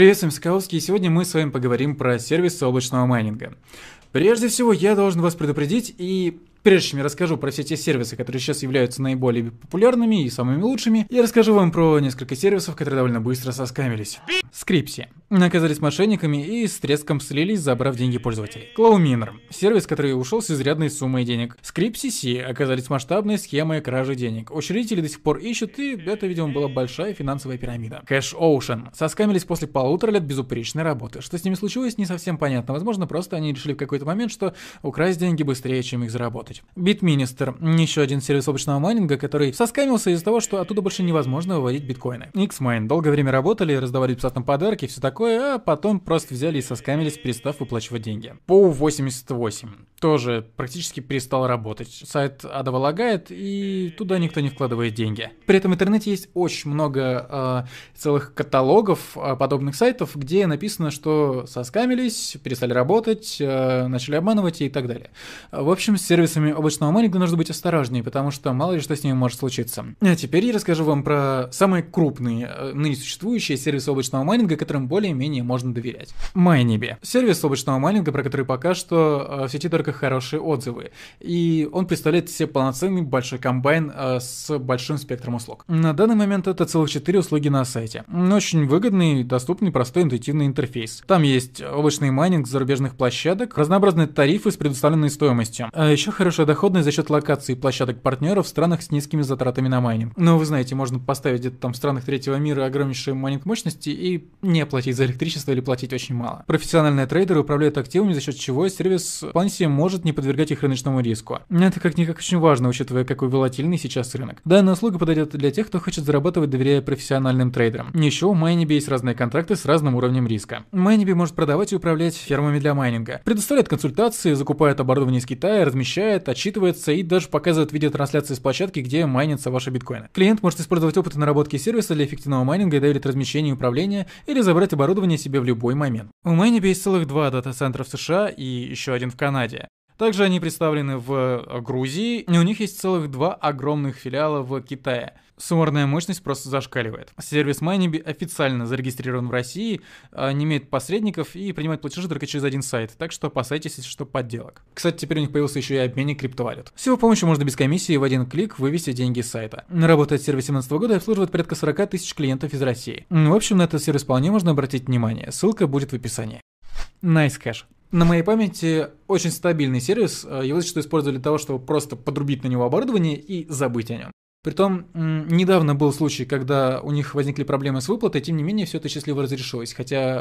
Приветствуем, Соколовский, и сегодня мы с вами поговорим про сервисы облачного майнинга. Прежде всего, я должен вас предупредить и Прежде чем я расскажу про все те сервисы, которые сейчас являются наиболее популярными и самыми лучшими, я расскажу вам про несколько сервисов, которые довольно быстро соскамились. Скрипси оказались мошенниками и с треском слились, забрав деньги пользователей. Клоуминер – сервис, который ушел с изрядной суммой денег. Скрипси Си оказались масштабной схемой кражи денег. Учредители до сих пор ищут, и это, видимо, была большая финансовая пирамида. Кэш Оушен соскамились после полутора лет безупречной работы. Что с ними случилось, не совсем понятно. Возможно, просто они решили в какой-то момент, что украсть деньги быстрее, чем их заработать. Битминистер – еще один сервис облачного майнинга, который соскамился из-за того, что оттуда больше невозможно выводить биткоины. Xmine долгое время работали, раздавали бесплатно подарки, все такое, а потом просто взяли и соскамились, перестав выплачивать деньги. По 88 тоже практически перестал работать. Сайт адоволагает и туда никто не вкладывает деньги. При этом в интернете есть очень много э, целых каталогов э, подобных сайтов, где написано, что соскамились, перестали работать, э, начали обманывать и так далее. В общем, с сервисами облачного майнинга нужно быть осторожнее, потому что мало ли что с ними может случиться. А теперь я расскажу вам про самые крупные э, ныне существующие сервисы облачного майнинга, которым более-менее можно доверять. Майниби. Сервис облачного майнинга, про который пока что э, в сети только только хорошие отзывы. И он представляет себе полноценный большой комбайн э, с большим спектром услуг. На данный момент это целых 4 услуги на сайте. Ну, очень выгодный, доступный, простой, интуитивный интерфейс. Там есть облачный майнинг зарубежных площадок, разнообразные тарифы с предоставленной стоимостью. А еще хорошая доходность за счет локации площадок партнеров в странах с низкими затратами на майнинг. Но ну, вы знаете, можно поставить где-то там в странах третьего мира огромнейшие майнинг мощности и не платить за электричество или платить очень мало. Профессиональные трейдеры управляют активами, за счет чего сервис вполне себе может не подвергать их рыночному риску. Это как-никак очень важно, учитывая, какой волатильный сейчас рынок. Данная услуга подойдет для тех, кто хочет зарабатывать, доверяя профессиональным трейдерам. Еще у Майнибе есть разные контракты с разным уровнем риска. Майнибе может продавать и управлять фермами для майнинга, предоставляет консультации, закупает оборудование из Китая, размещает, отчитывается и даже показывает видеотрансляции с площадки, где майнится ваши биткоины. Клиент может использовать опыт наработки сервиса для эффективного майнинга и доверит размещение и управление или забрать оборудование себе в любой момент. У Майнибе есть целых два дата-центра в США и еще один в Канаде. Также они представлены в э, Грузии, и у них есть целых два огромных филиала в Китае. Суммарная мощность просто зашкаливает. Сервис Майниби официально зарегистрирован в России, а, не имеет посредников и принимает платежи только через один сайт, так что опасайтесь, если что, подделок. Кстати, теперь у них появился еще и обменник криптовалют. С его помощью можно без комиссии в один клик вывести деньги с сайта. Работает сервис 2017 года и обслуживает порядка 40 тысяч клиентов из России. Ну, в общем, на этот сервис вполне можно обратить внимание, ссылка будет в описании. Nice Cash. На моей памяти очень стабильный сервис, э, его зачастую использовали для того, чтобы просто подрубить на него оборудование и забыть о нем. Притом, недавно был случай, когда у них возникли проблемы с выплатой, тем не менее, все это счастливо разрешилось, хотя